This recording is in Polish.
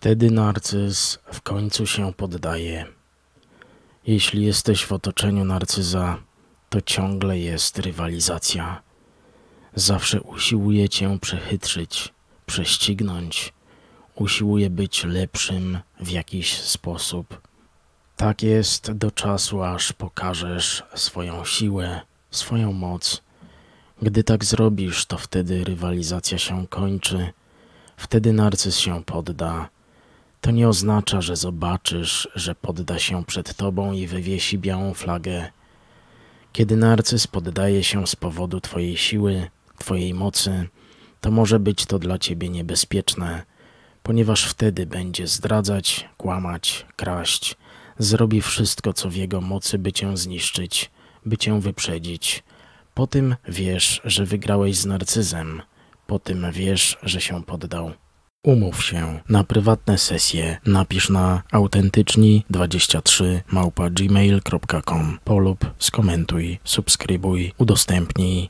Wtedy narcyz w końcu się poddaje. Jeśli jesteś w otoczeniu narcyza, to ciągle jest rywalizacja. Zawsze usiłuje cię przechytrzyć, prześcignąć, usiłuje być lepszym w jakiś sposób. Tak jest do czasu, aż pokażesz swoją siłę, swoją moc. Gdy tak zrobisz, to wtedy rywalizacja się kończy, wtedy narcyz się podda to nie oznacza, że zobaczysz, że podda się przed tobą i wywiesi białą flagę. Kiedy narcyz poddaje się z powodu twojej siły, twojej mocy, to może być to dla ciebie niebezpieczne, ponieważ wtedy będzie zdradzać, kłamać, kraść. Zrobi wszystko, co w jego mocy, by cię zniszczyć, by cię wyprzedzić. Po tym wiesz, że wygrałeś z narcyzem. Po tym wiesz, że się poddał. Umów się na prywatne sesje. Napisz na autentyczni23 małpa gmail.com. Polub, skomentuj, subskrybuj, udostępnij.